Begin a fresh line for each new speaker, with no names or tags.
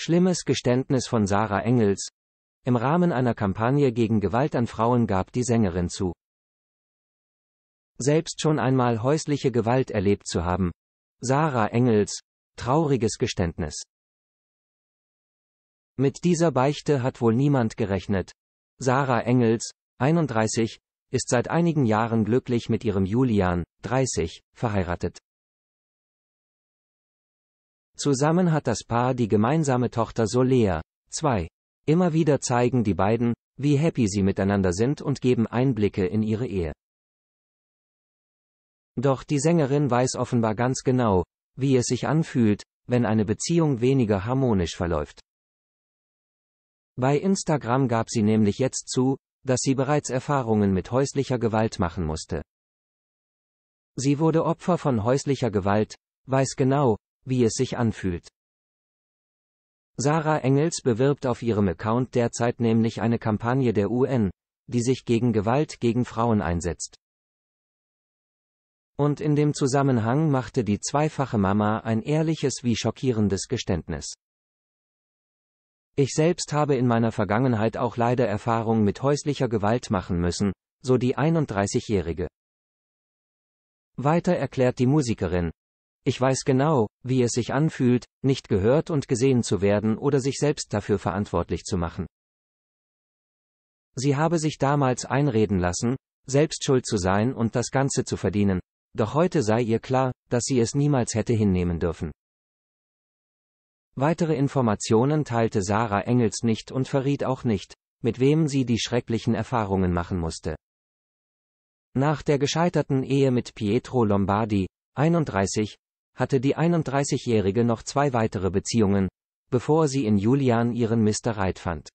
Schlimmes Geständnis von Sarah Engels. Im Rahmen einer Kampagne gegen Gewalt an Frauen gab die Sängerin zu. Selbst schon einmal häusliche Gewalt erlebt zu haben. Sarah Engels. Trauriges Geständnis. Mit dieser Beichte hat wohl niemand gerechnet. Sarah Engels, 31, ist seit einigen Jahren glücklich mit ihrem Julian, 30, verheiratet. Zusammen hat das Paar die gemeinsame Tochter Solea. 2. Immer wieder zeigen die beiden, wie happy sie miteinander sind und geben Einblicke in ihre Ehe. Doch die Sängerin weiß offenbar ganz genau, wie es sich anfühlt, wenn eine Beziehung weniger harmonisch verläuft. Bei Instagram gab sie nämlich jetzt zu, dass sie bereits Erfahrungen mit häuslicher Gewalt machen musste. Sie wurde Opfer von häuslicher Gewalt, weiß genau, wie es sich anfühlt. Sarah Engels bewirbt auf ihrem Account derzeit nämlich eine Kampagne der UN, die sich gegen Gewalt gegen Frauen einsetzt. Und in dem Zusammenhang machte die zweifache Mama ein ehrliches wie schockierendes Geständnis. Ich selbst habe in meiner Vergangenheit auch leider Erfahrung mit häuslicher Gewalt machen müssen, so die 31-Jährige. Weiter erklärt die Musikerin, ich weiß genau, wie es sich anfühlt, nicht gehört und gesehen zu werden oder sich selbst dafür verantwortlich zu machen. Sie habe sich damals einreden lassen, selbst schuld zu sein und das Ganze zu verdienen, doch heute sei ihr klar, dass sie es niemals hätte hinnehmen dürfen. Weitere Informationen teilte Sarah Engels nicht und verriet auch nicht, mit wem sie die schrecklichen Erfahrungen machen musste. Nach der gescheiterten Ehe mit Pietro Lombardi, 31, hatte die 31-Jährige noch zwei weitere Beziehungen, bevor sie in Julian ihren Mr. Right fand.